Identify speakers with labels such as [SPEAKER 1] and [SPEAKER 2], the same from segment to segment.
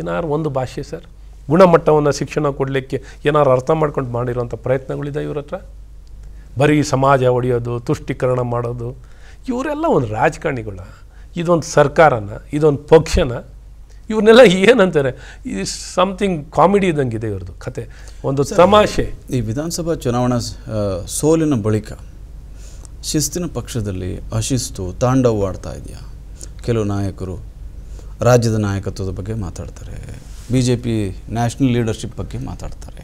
[SPEAKER 1] ಏನಾರು ಒಂದು ಭಾಷೆ ಸರ್ ಗುಣಮಟ್ಟವನ್ನು ಶಿಕ್ಷಣ ಕೊಡಲಿಕ್ಕೆ ಏನಾರು ಅರ್ಥ ಮಾಡ್ಕೊಂಡು ಮಾಡಿರೋಂಥ ಪ್ರಯತ್ನಗಳಿದೆ ಇವ್ರ ಹತ್ರ ಬರೀ ಸಮಾಜ ಒಡೆಯೋದು ತುಷ್ಟೀಕರಣ ಮಾಡೋದು ಇವರೆಲ್ಲ ಒಂದು ರಾಜಕಾರಣಿಗಳ ಇದೊಂದು ಸರ್ಕಾರನ ಇದೊಂದು ಪಕ್ಷನ ಇವನ್ನೆಲ್ಲ ಏನಂತಾರೆ ಈ ಸಮಥಿಂಗ್ ಕಾಮಿಡಿ ಇದ್ದಂಗೆ ಇದೆ ಇವ್ರದ್ದು ಕತೆ ಒಂದು ತಮಾಷೆ
[SPEAKER 2] ಈ ವಿಧಾನಸಭಾ ಚುನಾವಣಾ ಸೋಲಿನ ಬಳಿಕ ಶಿಸ್ತಿನ ಪಕ್ಷದಲ್ಲಿ ಅಶಿಸ್ತು ತಾಂಡವವಾಡ್ತಾ ಇದೆಯಾ ಕೆಲವು ನಾಯಕರು ರಾಜ್ಯದ ನಾಯಕತ್ವದ ಬಗ್ಗೆ ಮಾತಾಡ್ತಾರೆ B J P national leadership ಬಗ್ಗೆ ಮಾತಾಡ್ತಾರೆ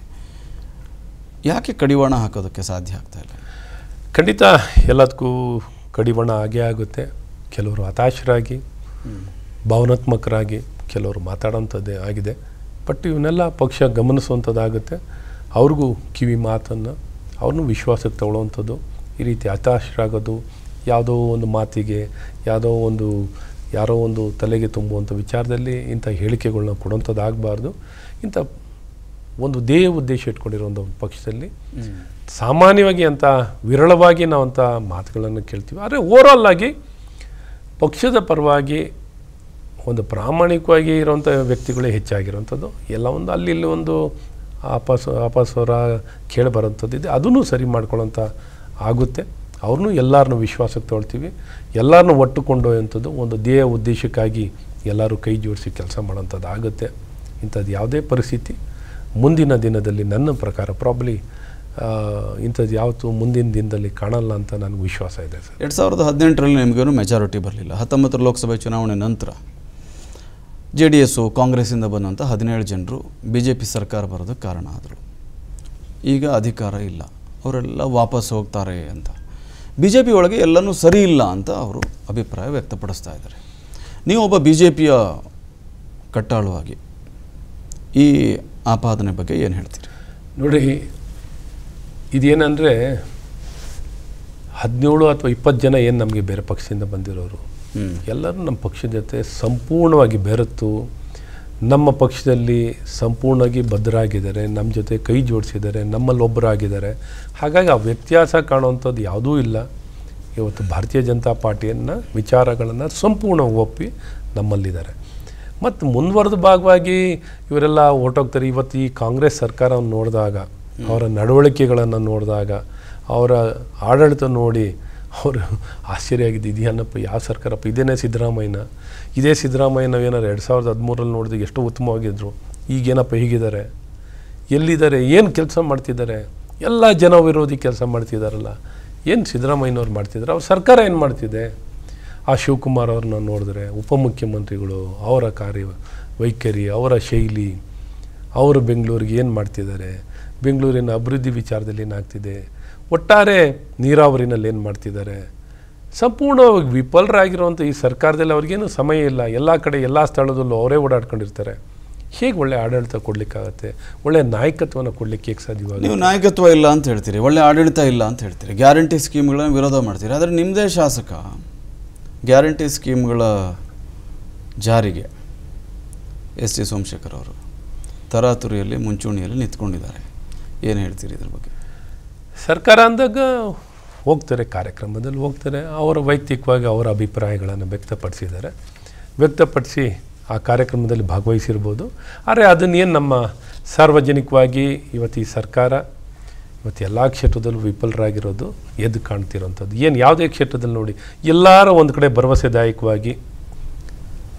[SPEAKER 2] ಯಾಕೆ ಕಡಿವಾಣ ಹಾಕೋದಕ್ಕೆ ಸಾಧ್ಯ ಆಗ್ತಾ ಇಲ್ಲ ಖಂಡಿತ ಎಲ್ಲದಕ್ಕೂ ಕಡಿವಾಣ ಆಗೇ
[SPEAKER 1] ಆಗುತ್ತೆ ಕೆಲವರು ಹತಾಶರಾಗಿ ಭಾವನಾತ್ಮಕರಾಗಿ ಕೆಲವರು ಮಾತಾಡೋಂಥದ್ದೇ ಆಗಿದೆ ಬಟ್ ಇವನ್ನೆಲ್ಲ ಪಕ್ಷ ಗಮನಿಸುವಂಥದ್ದಾಗುತ್ತೆ ಅವ್ರಿಗೂ ಕಿವಿ ಮಾತನ್ನು ಅವ್ರನ್ನೂ ವಿಶ್ವಾಸಕ್ಕೆ ತಗೊಳ್ಳೋವಂಥದ್ದು ಈ ರೀತಿ ಹತಾಶರಾಗೋದು ಯಾವುದೋ ಒಂದು ಮಾತಿಗೆ ಯಾವುದೋ ಒಂದು ಯಾರೋ ಒಂದು ತಲೆಗೆ ತುಂಬುವಂಥ ವಿಚಾರದಲ್ಲಿ ಇಂಥ ಹೇಳಿಕೆಗಳನ್ನ ಕೊಡುವಂಥದ್ದಾಗಬಾರ್ದು ಇಂಥ ಒಂದು ದೇಹ ಉದ್ದೇಶ ಇಟ್ಕೊಂಡಿರುವಂಥ ಒಂದು ಪಕ್ಷದಲ್ಲಿ ಸಾಮಾನ್ಯವಾಗಿ ಅಂಥ ವಿರಳವಾಗಿ ನಾವು ಅಂಥ ಮಾತುಗಳನ್ನು ಕೇಳ್ತೀವಿ ಆದರೆ ಓವರಾಲ್ ಆಗಿ ಪಕ್ಷದ ಪರವಾಗಿ ಒಂದು ಪ್ರಾಮಾಣಿಕವಾಗಿ ಇರುವಂಥ ವ್ಯಕ್ತಿಗಳೇ ಹೆಚ್ಚಾಗಿರುವಂಥದ್ದು ಎಲ್ಲ ಒಂದು ಅಲ್ಲಿ ಇಲ್ಲಿ ಒಂದು ಆಪಾಸ ಆಪಾಸ್ವರ ಕೇಳಿ ಬರೋಂಥದ್ದು ಇದೆ ಅದನ್ನು ಸರಿ ಮಾಡ್ಕೊಳ್ಳೋಂಥ ಆಗುತ್ತೆ ಅವ್ರನ್ನೂ ಎಲ್ಲರನ್ನೂ ವಿಶ್ವಾಸಕ್ಕೆ ತೊಗೊಳ್ತೀವಿ ಎಲ್ಲರನ್ನೂ ಒಟ್ಟುಕೊಂಡು ಅಂಥದ್ದು ಒಂದು ಧ್ಯೇಯ ಉದ್ದೇಶಕ್ಕಾಗಿ ಎಲ್ಲರೂ ಕೈ ಜೋಡಿಸಿ ಕೆಲಸ ಮಾಡೋಂಥದ್ದು ಆಗುತ್ತೆ ಇಂಥದ್ದು ಯಾವುದೇ ಪರಿಸ್ಥಿತಿ ಮುಂದಿನ ದಿನದಲ್ಲಿ ನನ್ನ ಪ್ರಕಾರ ಪ್ರಾಬ್ಲಿ ಇಂಥದ್ದು ಯಾವತ್ತು ಮುಂದಿನ ದಿನದಲ್ಲಿ ಕಾಣಲ್ಲ ಅಂತ ನನಗೆ ವಿಶ್ವಾಸ ಇದೆ
[SPEAKER 2] ಸರ್ ಎರಡು ಸಾವಿರದ ಹದಿನೆಂಟರಲ್ಲಿ ನಿಮಗೇನು ಮೆಜಾರಿಟಿ ಬರಲಿಲ್ಲ ಹತ್ತೊಂಬತ್ತರ ಲೋಕಸಭೆ ಚುನಾವಣೆ ನಂತರ ಜೆ ಡಿ ಎಸ್ಸು ಕಾಂಗ್ರೆಸ್ಸಿಂದ ಬಂದಂಥ ಹದಿನೇಳು ಜನರು ಬಿ ಜೆ ಪಿ ಸರ್ಕಾರ ಬರೋದಕ್ಕೆ ಕಾರಣ ಆದರು ಈಗ ಅಧಿಕಾರ ಇಲ್ಲ ಅವರೆಲ್ಲ ವಾಪಸ್ ಹೋಗ್ತಾರೆ ಅಂತ ಬಿ ಜೆ ಪಿ ಒಳಗೆ ಎಲ್ಲನೂ ಸರಿ ಇಲ್ಲ ಅಂತ ಅವರು ಅಭಿಪ್ರಾಯ ವ್ಯಕ್ತಪಡಿಸ್ತಾ ಇದ್ದಾರೆ ನೀವು ಒಬ್ಬ ಬಿ ಜೆ ಪಿಯ ಕಟ್ಟಾಳುವಾಗಿ ಈ ಆಪಾದನೆ ಬಗ್ಗೆ ಏನು ಹೇಳ್ತೀರಿ ನೋಡಿ
[SPEAKER 1] ಇದೇನಂದರೆ ಹದಿನೇಳು ಅಥವಾ ಇಪ್ಪತ್ತು ಜನ ಏನು ನಮಗೆ ಬೇರೆ ಪಕ್ಷದಿಂದ ಬಂದಿರೋರು ಎಲ್ಲರೂ ನಮ್ಮ ಪಕ್ಷದ ಜೊತೆ ಸಂಪೂರ್ಣವಾಗಿ ಬೆರೆತು ನಮ್ಮ ಪಕ್ಷದಲ್ಲಿ ಸಂಪೂರ್ಣವಾಗಿ ಭದ್ರಾಗಿದ್ದಾರೆ ನಮ್ಮ ಜೊತೆ ಕೈ ಜೋಡಿಸಿದ್ದಾರೆ ನಮ್ಮಲ್ಲಿ ಒಬ್ಬರಾಗಿದ್ದಾರೆ ಹಾಗಾಗಿ ಆ ವ್ಯತ್ಯಾಸ ಕಾಣುವಂಥದ್ದು ಯಾವುದೂ ಇಲ್ಲ ಇವತ್ತು ಭಾರತೀಯ ಜನತಾ ಪಾರ್ಟಿಯನ್ನು ವಿಚಾರಗಳನ್ನು ಸಂಪೂರ್ಣ ಒಪ್ಪಿ ನಮ್ಮಲ್ಲಿದ್ದಾರೆ ಮತ್ತು ಮುಂದುವರೆದ ಭಾಗವಾಗಿ ಇವರೆಲ್ಲ ಓಟೋಗ್ತಾರೆ ಇವತ್ತು ಈ ಕಾಂಗ್ರೆಸ್ ಸರ್ಕಾರವನ್ನು ನೋಡಿದಾಗ ಅವರ ನಡವಳಿಕೆಗಳನ್ನು ನೋಡಿದಾಗ ಅವರ ಆಡಳಿತ ನೋಡಿ ಅವರು ಆಶ್ಚರ್ಯ ಆಗಿದ್ದು ಇದೆಯನ್ನಪ್ಪ ಯಾವ ಸರ್ಕಾರಪ್ಪ ಇದೇನೇ ಸಿದ್ದರಾಮಯ್ಯನ ಇದೇ ಸಿದ್ದರಾಮಯ್ಯ ನಾವು ಏನಾರು ಎರಡು ಸಾವಿರದ ಹದಿಮೂರಲ್ಲಿ ನೋಡಿದಾಗ ಎಷ್ಟು ಉತ್ತಮವಾಗಿದ್ದರು ಈಗೇನಪ್ಪ ಹೀಗಿದ್ದಾರೆ ಎಲ್ಲಿದ್ದಾರೆ ಏನು ಕೆಲಸ ಮಾಡ್ತಿದ್ದಾರೆ ಎಲ್ಲ ಜನ ವಿರೋಧಿ ಕೆಲಸ ಮಾಡ್ತಿದ್ದಾರಲ್ಲ ಏನು ಸಿದ್ದರಾಮಯ್ಯನವ್ರು ಮಾಡ್ತಿದ್ರು ಅವ್ರ ಸರ್ಕಾರ ಏನು ಮಾಡ್ತಿದೆ ಆ ಶಿವಕುಮಾರ್ ಅವ್ರನ್ನ ನೋಡಿದ್ರೆ ಉಪಮುಖ್ಯಮಂತ್ರಿಗಳು ಅವರ ಕಾರ್ಯ ವೈಖರಿ ಅವರ ಶೈಲಿ ಅವರು ಬೆಂಗಳೂರಿಗೆ ಏನು ಮಾಡ್ತಿದ್ದಾರೆ ಬೆಂಗಳೂರಿನ ಅಭಿವೃದ್ಧಿ ವಿಚಾರದಲ್ಲಿ ಏನಾಗ್ತಿದೆ ಒಟ್ಟಾರೆ ನೀರಾವರಿನಲ್ಲಿ ಏನು ಮಾಡ್ತಿದ್ದಾರೆ ಸಂಪೂರ್ಣವಾಗಿ ವಿಫಲರಾಗಿರುವಂಥ ಈ ಸರ್ಕಾರದಲ್ಲಿ ಅವ್ರಿಗೇನು ಸಮಯ ಇಲ್ಲ ಎಲ್ಲ ಕಡೆ ಎಲ್ಲ ಸ್ಥಳದಲ್ಲೂ ಅವರೇ ಓಡಾಡ್ಕೊಂಡಿರ್ತಾರೆ ಹೇಗೆ ಒಳ್ಳೆ ಆಡಳಿತ ಕೊಡಲಿಕ್ಕಾಗತ್ತೆ ಒಳ್ಳೆ ನಾಯಕತ್ವನ ಕೊಡಲಿಕ್ಕೆ ಹೇಗೆ ಸಾಧ್ಯವಾಗ ನೀವು
[SPEAKER 2] ನಾಯಕತ್ವ ಇಲ್ಲ ಅಂತ ಹೇಳ್ತೀರಿ ಒಳ್ಳೆ ಆಡಳಿತ ಇಲ್ಲ ಅಂತ ಹೇಳ್ತೀರಿ ಗ್ಯಾರಂಟಿ ಸ್ಕೀಮ್ಗಳನ್ನು ವಿರೋಧ ಮಾಡ್ತೀರಿ ಆದರೆ ನಿಮ್ಮದೇ ಶಾಸಕ ಗ್ಯಾರಂಟಿ ಸ್ಕೀಮ್ಗಳ ಜಾರಿಗೆ ಎಸ್ ಟಿ ಸೋಮಶೇಖರ್ ಅವರು ತರಾತುರಿಯಲ್ಲಿ ಮುಂಚೂಣಿಯಲ್ಲಿ ನಿಂತ್ಕೊಂಡಿದ್ದಾರೆ ಏನು ಹೇಳ್ತೀರಿ ಇದ್ರ ಬಗ್ಗೆ
[SPEAKER 1] ಸರ್ಕಾರ ಅಂದಾಗ ಹೋಗ್ತಾರೆ ಕಾರ್ಯಕ್ರಮದಲ್ಲಿ ಹೋಗ್ತಾರೆ ಅವರ ವೈಯಕ್ತಿಕವಾಗಿ ಅವರ ಅಭಿಪ್ರಾಯಗಳನ್ನು ವ್ಯಕ್ತಪಡಿಸಿದ್ದಾರೆ ವ್ಯಕ್ತಪಡಿಸಿ ಆ ಕಾರ್ಯಕ್ರಮದಲ್ಲಿ ಭಾಗವಹಿಸಿರ್ಬೋದು ಆದರೆ ಅದನ್ನೇನು ನಮ್ಮ ಸಾರ್ವಜನಿಕವಾಗಿ ಇವತ್ತು ಈ ಸರ್ಕಾರ ಇವತ್ತು ಎಲ್ಲ ಕ್ಷೇತ್ರದಲ್ಲೂ ವಿಫಲರಾಗಿರೋದು ಎದ್ದು ಕಾಣ್ತಿರೋಂಥದ್ದು ಏನು ಯಾವುದೇ ಕ್ಷೇತ್ರದಲ್ಲಿ ನೋಡಿ ಎಲ್ಲರೂ ಒಂದು ಕಡೆ ಭರವಸೆದಾಯಕವಾಗಿ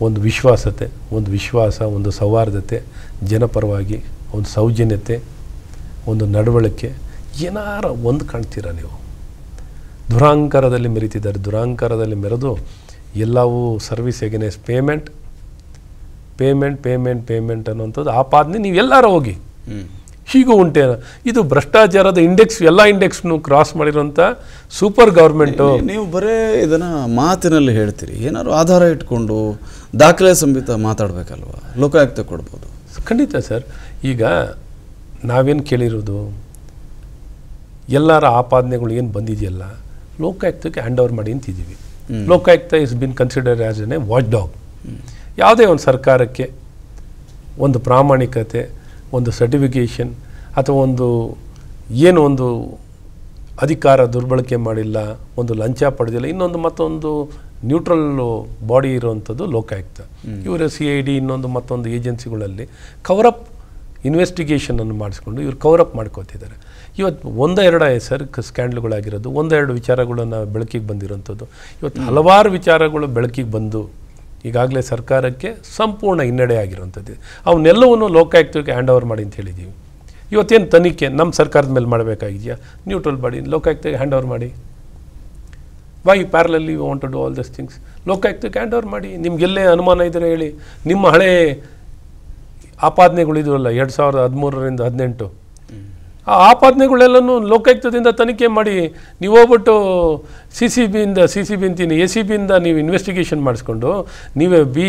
[SPEAKER 1] ಒಂದು ವಿಶ್ವಾಸತೆ ಒಂದು ವಿಶ್ವಾಸ ಒಂದು ಸೌಹಾರ್ದತೆ ಜನಪರವಾಗಿ ಒಂದು ಸೌಜನ್ಯತೆ ಒಂದು ನಡವಳಿಕೆ ಏನಾರ ಒಂದು ಕಾಣ್ತೀರ ನೀವು ದುರಾಂಕಾರದಲ್ಲಿ ಮೆರಿತಿದ್ದಾರೆ ದುರಾಂಕಾರದಲ್ಲಿ ಮೆರೆದು ಎಲ್ಲವೂ service against payment payment payment payment ಅನ್ನುವಂಥದ್ದು ಆಪಾದನೆ ನೀವು ಎಲ್ಲರೂ ಹೋಗಿ ಹೀಗೂ ಉಂಟೆ ಇದು ಭ್ರಷ್ಟಾಚಾರದ ಇಂಡೆಕ್ಸ್ ಎಲ್ಲ ಇಂಡೆಕ್ಸ್ನು ಕ್ರಾಸ್ ಮಾಡಿರುವಂಥ ಸೂಪರ್ ಗೌರ್ಮೆಂಟು
[SPEAKER 2] ನೀವು ಬರೇ ಇದನ್ನು ಮಾತಿನಲ್ಲಿ ಹೇಳ್ತೀರಿ ಏನಾದ್ರು ಆಧಾರ ಇಟ್ಕೊಂಡು ದಾಖಲೆ ಸಮೇತ ಮಾತಾಡಬೇಕಲ್ವ ಲೋಕಾಯುಕ್ತ ಕೊಡ್ಬೋದು ಖಂಡಿತ ಸರ್ ಈಗ ನಾವೇನು ಕೇಳಿರೋದು
[SPEAKER 1] ಎಲ್ಲರ ಆಪಾದನೆಗಳು ಏನು ಬಂದಿದೆಯಲ್ಲ ಲೋಕಾಯುಕ್ತಕ್ಕೆ ಹ್ಯಾಂಡ್ ಓವರ್ ಮಾಡಿ ಅಂತಿದ್ದೀವಿ Lokayukta is been consider as an a watch dog ಯಾವುದೇ ಒಂದು ಸರ್ಕಾರಕ್ಕೆ ಒಂದು ಪ್ರಾಮಾಣಿಕತೆ ಒಂದು ಸರ್ಟಿಫಿಕೇಷನ್ ಅಥವಾ ಒಂದು ಏನು ಒಂದು ಅಧಿಕಾರ ದುರ್ಬಳಕೆ ಮಾಡಿಲ್ಲ ಒಂದು ಲಂಚ ಪಡೆದಿಲ್ಲ ಇನ್ನೊಂದು ಮತ್ತೊಂದು ನ್ಯೂಟ್ರಲ್ ಬಾಡಿ ಇರುವಂಥದ್ದು ಲೋಕಾಯುಕ್ತ ಇವರ ಸಿ ಐ ಡಿ ಇನ್ನೊಂದು ಮತ್ತೊಂದು ಏಜೆನ್ಸಿಗಳಲ್ಲಿ ಕವರಪ್ ಇನ್ವೆಸ್ಟಿಗೇಷನನ್ನು ಮಾಡಿಸ್ಕೊಂಡು ಇವರು ಕವರಪ್ ಮಾಡ್ಕೋತಿದ್ದಾರೆ ಇವತ್ತು ಒಂದೆರಡು ಸರ್ಕ್ ಸ್ಕ್ಯಾಂಡಲ್ಗಳಾಗಿರೋದು ಒಂದೆರಡು ವಿಚಾರಗಳನ್ನು ಬೆಳಕಿಗೆ ಬಂದಿರೋಂಥದ್ದು ಇವತ್ತು ಹಲವಾರು ವಿಚಾರಗಳು ಬೆಳಕಿಗೆ ಬಂದು ಈಗಾಗಲೇ ಸರ್ಕಾರಕ್ಕೆ ಸಂಪೂರ್ಣ ಹಿನ್ನಡೆ ಆಗಿರುವಂಥದ್ದು ಅವನ್ನೆಲ್ಲವನ್ನು ಲೋಕಾಯುಕ್ತಕ್ಕೆ ಹ್ಯಾಂಡ್ ಓವರ್ ಮಾಡಿ ಅಂತ ಹೇಳಿದ್ದೀವಿ ಇವತ್ತೇನು ತನಿಖೆ ನಮ್ಮ ಸರ್ಕಾರದ ಮೇಲೆ ಮಾಡಬೇಕಾಗಿದೆಯಾ ನ್ಯೂಟ್ರಲ್ ಬಾಡಿ ಲೋಕಾಯುಕ್ತಕ್ಕೆ ಹ್ಯಾಂಡ್ ಓವರ್ ಮಾಡಿ why parallelly you want to do all this things ಲೋಕಾಯುಕ್ತಕ್ಕೆ ಹ್ಯಾಂಡ್ ಓವರ್ ಮಾಡಿ ನಿಮಗೆಲ್ಲೇ ಅನುಮಾನ ಇದ್ದರೆ ಹೇಳಿ ನಿಮ್ಮ ಹಳೆ ಆಪಾದನೆಗಳಿದವಲ್ಲ ಎರಡು ಸಾವಿರದ ಹದಿಮೂರರಿಂದ ಹದಿನೆಂಟು ಆ ಆಪಾದನೆಗಳೆಲ್ಲನೂ ಲೋಕಾಯುಕ್ತದಿಂದ ತನಿಖೆ ಮಾಡಿ ನೀವು ಹೋಗ್ಬಿಟ್ಟು ಸಿ ಸಿ ಬಿಯಿಂದ ಸಿ ಸಿ ಬಿ ಅಂತೀನಿ ಎ ಸಿ ಬಿಯಿಂದ ನೀವು ಇನ್ವೆಸ್ಟಿಗೇಷನ್ ಮಾಡಿಸ್ಕೊಂಡು ನೀವೇ ಬಿ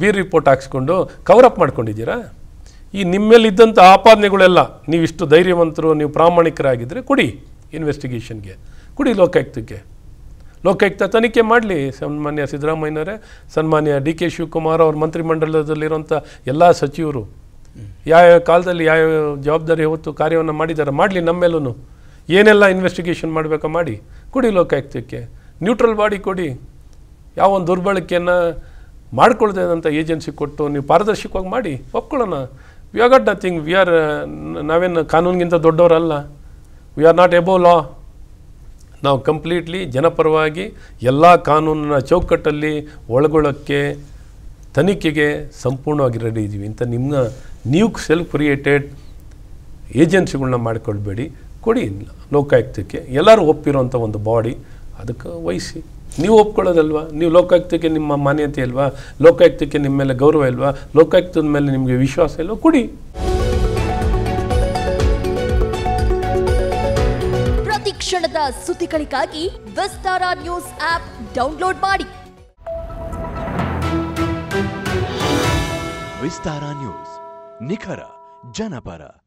[SPEAKER 1] ಬಿ ರಿಪೋರ್ಟ್ ಹಾಕ್ಸ್ಕೊಂಡು ಕವರಪ್ ಮಾಡ್ಕೊಂಡಿದ್ದೀರಾ ಈ ನಿಮ್ಮಲ್ಲಿದ್ದಂಥ ಆಪಾದನೆಗಳೆಲ್ಲ ನೀವು ಇಷ್ಟು ಧೈರ್ಯವಂತರು ನೀವು ಪ್ರಾಮಾಣಿಕರಾಗಿದ್ದರೆ ಕೊಡಿ ಇನ್ವೆಸ್ಟಿಗೇಷನ್ಗೆ ಕೊಡಿ ಲೋಕಾಯುಕ್ತಕ್ಕೆ ಲೋಕಾಯುಕ್ತ ತನಿಖೆ ಮಾಡಲಿ ಸನ್ಮಾನ್ಯ ಸಿದ್ದರಾಮಯ್ಯನವರೇ ಸನ್ಮಾನ್ಯ ಡಿ ಕೆ ಶಿವಕುಮಾರ್ ಅವ್ರ ಮಂತ್ರಿಮಂಡಲದಲ್ಲಿರುವಂಥ ಎಲ್ಲ ಸಚಿವರು ಯಾವ ಕಾಲದಲ್ಲಿ ಯಾವ ಜವಾಬ್ದಾರಿ ಹೊತ್ತು ಕಾರ್ಯವನ್ನು ಮಾಡಿದ್ದಾರೆ ಮಾಡಲಿ ನಮ್ಮೆಲ್ಲೂ ಏನೆಲ್ಲ ಇನ್ವೆಸ್ಟಿಗೇಷನ್ ಮಾಡಬೇಕಾ ಮಾಡಿ ಕೊಡಿ ಲೋಕಾಯುಕ್ತಕ್ಕೆ ನ್ಯೂಟ್ರಲ್ ಬಾಡಿ ಕೊಡಿ ಯಾವ ಒಂದು ದುರ್ಬಳಕೆಯನ್ನು ಮಾಡ್ಕೊಳ್ತೇನೆ ಏಜೆನ್ಸಿ ಕೊಟ್ಟು ನೀವು ಪಾರದರ್ಶಕವಾಗಿ ಮಾಡಿ ಒಪ್ಕೊಳ್ಳೋಣ we are got nothing we are ನಾವೇನು ಕಾನೂನಿಗಿಂತ ದೊಡ್ಡವರಲ್ಲ we are not above law ನಾವು ಕಂಪ್ಲೀಟ್ಲಿ ಜನಪರವಾಗಿ ಎಲ್ಲ ಕಾನೂನಿನ ಚೌಕಟ್ಟಲ್ಲಿ ಒಳಗೊಳ್ಳೋಕ್ಕೆ ತನಿಖೆಗೆ ಸಂಪೂರ್ಣವಾಗಿ ರೆಡಿ ಇದ್ದೀವಿ ಅಂತ ನಿಮ್ಮ ನೀವು ಸೆಲ್ಫ್ ಕ್ರಿಯೇಟೆಡ್ ಏಜೆನ್ಸಿಗಳನ್ನ ಮಾಡಿಕೊಳ್ಬೇಡಿ ಕೊಡಿ ಲೋಕಾಯುಕ್ತಕ್ಕೆ ಎಲ್ಲರೂ ಒಪ್ಪಿರೋಂಥ ಒಂದು ಬಾಡಿ ಅದಕ್ಕೆ ವಹಿಸಿ ನೀವು ಒಪ್ಕೊಳ್ಳೋದಲ್ವಾ ನೀವು ಲೋಕಾಯುಕ್ತಕ್ಕೆ ನಿಮ್ಮ ಮಾನ್ಯತೆ ಇಲ್ವಾ ಲೋಕಾಯುಕ್ತಕ್ಕೆ ನಿಮ್ಮ ಮೇಲೆ ಗೌರವ ಇಲ್ವಾ ಲೋಕಾಯುಕ್ತದ ಮೇಲೆ ನಿಮಗೆ ವಿಶ್ವಾಸ ಇಲ್ವಾ ಕೊಡಿ
[SPEAKER 2] ಪ್ರತಿ ಕ್ಷಣದ ಸುದ್ದಿಗಳಿಗಾಗಿ ವಿಸ್ತಾರ ನ್ಯೂಸ್ ಆಪ್ ಡೌನ್ಲೋಡ್ ಮಾಡಿ ವಿಸ್ತಾರ ನ್ಯೂಸ್ ನಿಖರ ಜನಪರ